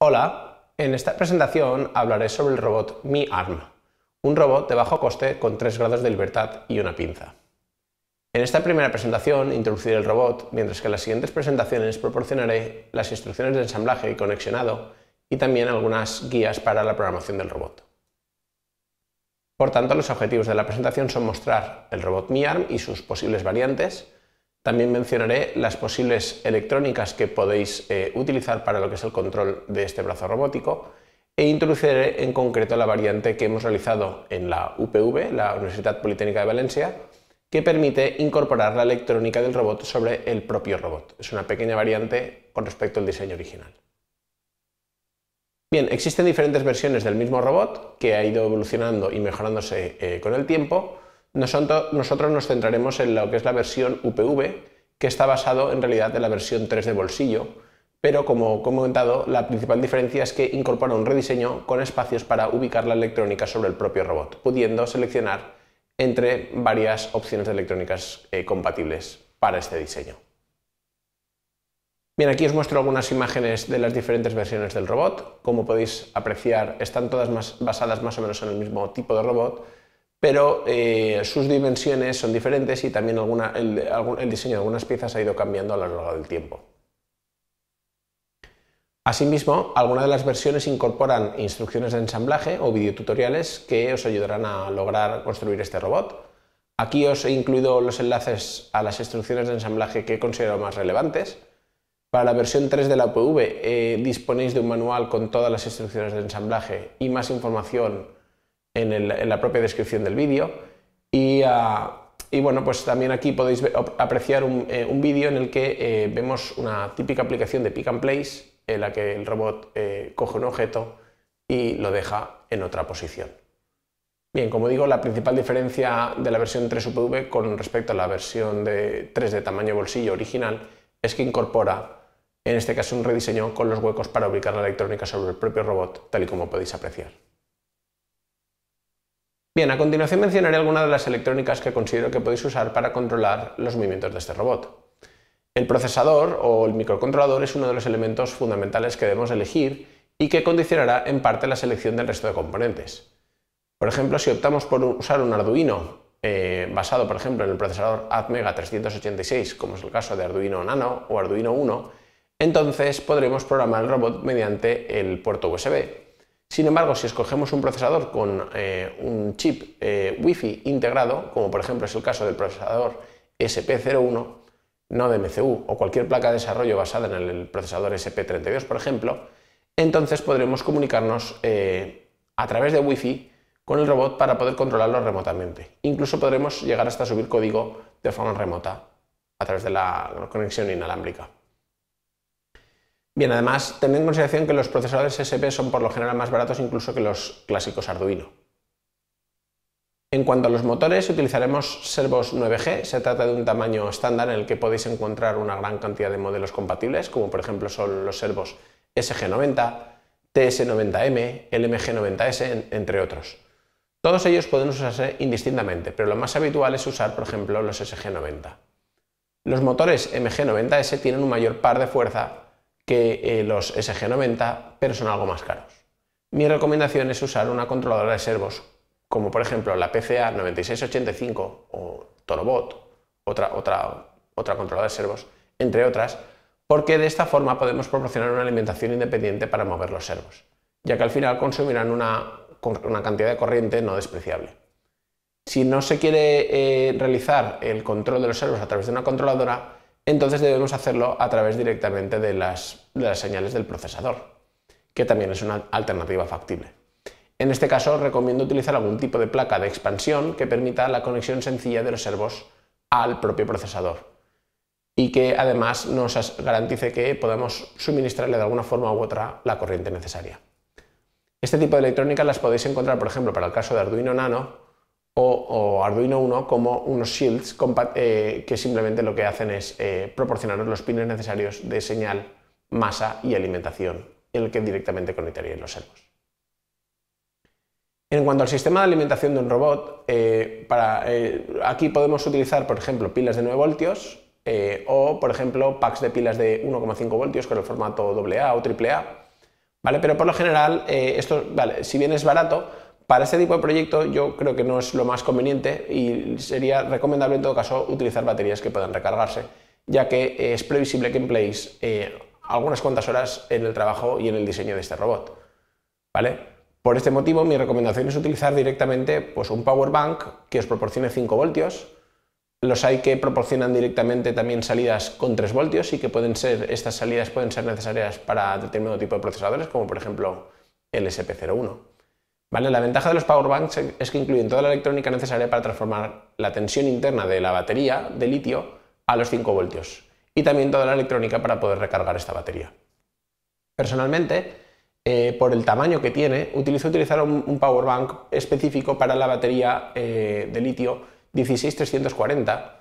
Hola, en esta presentación hablaré sobre el robot Mi un robot de bajo coste con 3 grados de libertad y una pinza. En esta primera presentación introduciré el robot, mientras que en las siguientes presentaciones proporcionaré las instrucciones de ensamblaje y conexionado y también algunas guías para la programación del robot. Por tanto, los objetivos de la presentación son mostrar el robot MiArm y sus posibles variantes, también mencionaré las posibles electrónicas que podéis eh, utilizar para lo que es el control de este brazo robótico e introduciré en concreto la variante que hemos realizado en la UPV, la Universidad Politécnica de Valencia, que permite incorporar la electrónica del robot sobre el propio robot. Es una pequeña variante con respecto al diseño original. Bien, existen diferentes versiones del mismo robot que ha ido evolucionando y mejorándose eh, con el tiempo nosotros, nos centraremos en lo que es la versión UPV, que está basado en realidad en la versión 3 de bolsillo, pero como comentado, la principal diferencia es que incorpora un rediseño con espacios para ubicar la electrónica sobre el propio robot, pudiendo seleccionar entre varias opciones de electrónicas eh, compatibles para este diseño. Bien, aquí os muestro algunas imágenes de las diferentes versiones del robot. Como podéis apreciar, están todas más, basadas más o menos en el mismo tipo de robot, pero eh, sus dimensiones son diferentes y también el, diseño de algunas piezas ha ido cambiando a lo largo del tiempo. Asimismo, algunas de las versiones incorporan instrucciones de ensamblaje o videotutoriales que os ayudarán a lograr construir este robot. Aquí os he incluido los enlaces a las instrucciones de ensamblaje que considero más relevantes. Para la versión 3 de la PV eh, disponéis de un manual con todas las instrucciones de ensamblaje y más información en, la propia descripción del vídeo. Y, ah, bueno, pues también aquí podéis apreciar eh, un, vídeo en el que eh, vemos una típica aplicación de pick and place en la que el robot eh, coge un objeto y lo deja en otra posición. Bien, como digo, la principal diferencia de la versión 3 UPV con respecto a la versión de 3 de tamaño bolsillo original es que incorpora, en este caso, un rediseño con los huecos para ubicar la electrónica sobre el propio robot, tal y como podéis apreciar. Bien, a continuación mencionaré algunas de las electrónicas que considero que podéis usar para controlar los movimientos de este robot. El procesador o el microcontrolador es uno de los elementos fundamentales que debemos elegir y que condicionará en parte la selección del resto de componentes. Por ejemplo, si optamos por usar un Arduino eh, basado, por ejemplo, en el procesador ATmega 386, como es el caso de Arduino Nano o Arduino 1, entonces podremos programar el robot mediante el puerto USB, sin embargo, si escogemos un procesador con eh, un chip eh, Wi-Fi integrado, como por ejemplo es el caso del procesador SP01, no de MCU, o cualquier placa de desarrollo basada en el procesador SP32, por ejemplo, entonces podremos comunicarnos eh, a través de Wi-Fi con el robot para poder controlarlo remotamente. Incluso podremos llegar hasta subir código de forma remota a través de la conexión inalámbrica. Bien, además, tened en consideración que los procesadores SP son por lo general más baratos incluso que los clásicos Arduino. En cuanto a los motores, utilizaremos servos 9G. Se trata de un tamaño estándar en el que podéis encontrar una gran cantidad de modelos compatibles, como por ejemplo son los servos SG90, 90 m mg LMG90S, entre otros. Todos ellos pueden usarse indistintamente, pero lo más habitual es usar, por ejemplo, los SG90. Los motores MG90S tienen un mayor par de fuerza que eh, los SG90, pero son algo más caros. Mi recomendación es usar una controladora de servos, como por ejemplo la PCA 9685 o Torobot, otra, otra, otra controladora de servos, entre otras, porque de esta forma podemos proporcionar una alimentación independiente para mover los servos, ya que al final consumirán una, cantidad de corriente no despreciable. Si no se quiere eh, realizar el control de los servos a través de una controladora, entonces debemos hacerlo a través directamente de las, señales del procesador, que también es una alternativa factible. En este caso, recomiendo utilizar algún tipo de placa de expansión que permita la conexión sencilla de los servos al propio procesador y que además nos garantice que podamos suministrarle de alguna forma u otra la corriente necesaria. Este tipo de electrónica las podéis encontrar, por ejemplo, para el caso de Arduino Nano, o, Arduino Uno como unos shields eh, que simplemente lo que hacen es eh, proporcionarnos los pines necesarios de señal, masa y alimentación, en el que directamente conectaría los servos. En cuanto al sistema de alimentación de un robot, eh, aquí podemos utilizar, por ejemplo, pilas de 9 voltios o, por ejemplo, packs de pilas de 1,5 voltios con el formato AA o AAA. ¿vale? Pero por lo general, esto, si bien es barato, para este tipo de proyecto yo creo que no es lo más conveniente y sería recomendable en todo caso utilizar baterías que puedan recargarse, ya que eh, es previsible que empleéis eh, algunas cuantas horas en el trabajo y en el diseño de este robot. ¿Vale? Por este motivo mi recomendación es utilizar directamente pues, un power bank que os proporcione 5 voltios. Los hay que proporcionan directamente también salidas con 3 voltios y que pueden ser, estas salidas pueden ser necesarias para determinado tipo de procesadores, como por ejemplo el SP01. La ventaja de los power banks es que incluyen toda la electrónica necesaria para transformar la tensión interna de la batería de litio a los 5 voltios y también toda la electrónica para poder recargar esta batería. Personalmente, eh, por el tamaño que tiene, utilizo utilizar un, powerbank power bank específico para la batería eh, de litio 16340,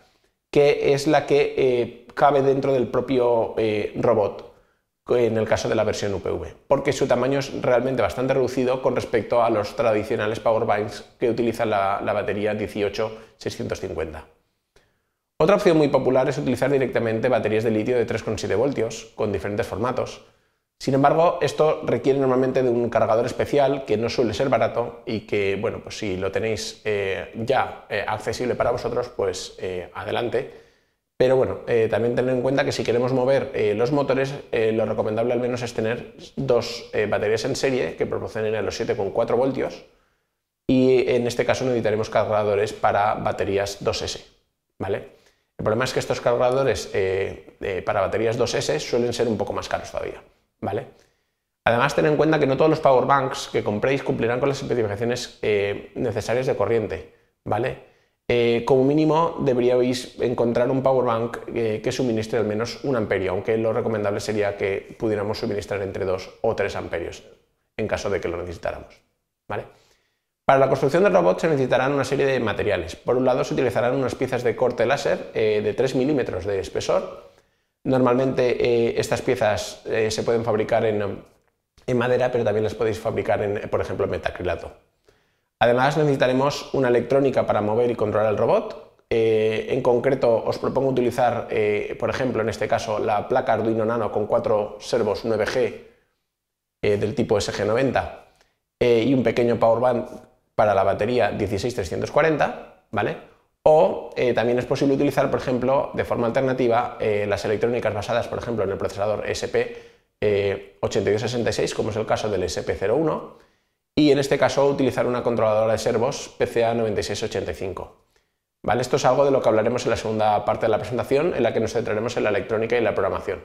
que es la que eh, cabe dentro del propio robot en el caso de la versión UPV, porque su tamaño es realmente bastante reducido con respecto a los tradicionales power banks que utilizan la, batería 18650. Otra opción muy popular es utilizar directamente baterías de litio de 3,7 voltios con diferentes formatos. Sin embargo, esto requiere normalmente de un cargador especial que no suele ser barato y que, bueno, pues si lo tenéis eh, ya eh, accesible para vosotros, pues eh, adelante pero bueno, eh, también tener en cuenta que si queremos mover eh, los motores, eh, lo recomendable al menos es tener dos baterías en serie que proporcionen a los 7,4 voltios y en este caso necesitaremos cargadores para baterías 2S. ¿vale? El problema es que estos cargadores para baterías 2S suelen ser un poco más caros todavía. ¿vale? Además, tener en cuenta que no todos los power banks que compréis cumplirán con las especificaciones necesarias de corriente. ¿vale? Eh, como mínimo deberíais encontrar un power bank eh, que suministre al menos un amperio, aunque lo recomendable sería que pudiéramos suministrar entre dos o tres amperios en caso de que lo necesitáramos. Para la construcción del robot se necesitarán una serie de materiales. Por un lado se utilizarán unas piezas de corte láser eh, de 3 milímetros de espesor. Normalmente estas piezas se pueden fabricar en madera, pero también las podéis fabricar en, por ejemplo, metacrilato. Además necesitaremos una electrónica para mover y controlar el robot. Eh, en concreto os propongo utilizar, eh, por ejemplo, en este caso, la placa Arduino Nano con cuatro servos 9G eh, del tipo SG90 y un pequeño power para la batería 16340, ¿vale? O también es posible utilizar, por ejemplo, de forma alternativa, las electrónicas basadas, por ejemplo, en el procesador SP8266, como es el caso del SP01 y en este caso utilizar una controladora de servos PCA9685. ¿Vale? Esto es algo de lo que hablaremos en la segunda parte de la presentación, en la que nos centraremos en la electrónica y la programación.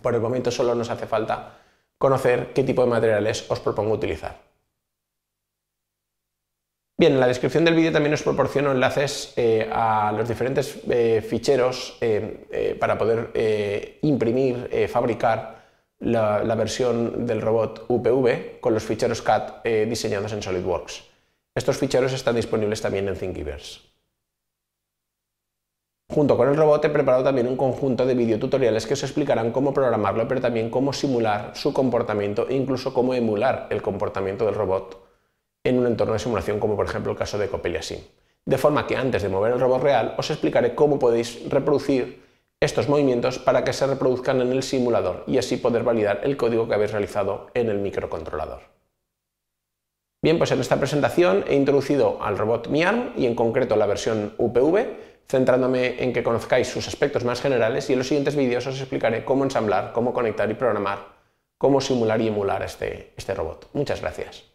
Por el momento solo nos hace falta conocer qué tipo de materiales os propongo utilizar. Bien, en la descripción del vídeo también os proporciono enlaces eh, a los diferentes eh, ficheros eh, para poder imprimir, fabricar la, versión del robot UPV con los ficheros CAD eh, diseñados en SolidWorks. Estos ficheros están disponibles también en Thinkiverse. Junto con el robot he preparado también un conjunto de videotutoriales que os explicarán cómo programarlo, pero también cómo simular su comportamiento e incluso cómo emular el comportamiento del robot en un entorno de simulación como por ejemplo el caso de Copelia De forma que antes de mover el robot real os explicaré cómo podéis reproducir estos movimientos para que se reproduzcan en el simulador y así poder validar el código que habéis realizado en el microcontrolador. Bien, pues en esta presentación he introducido al robot MiArm y en concreto la versión UPV, centrándome en que conozcáis sus aspectos más generales y en los siguientes vídeos os explicaré cómo ensamblar, cómo conectar y programar, cómo simular y emular este, este robot. Muchas gracias.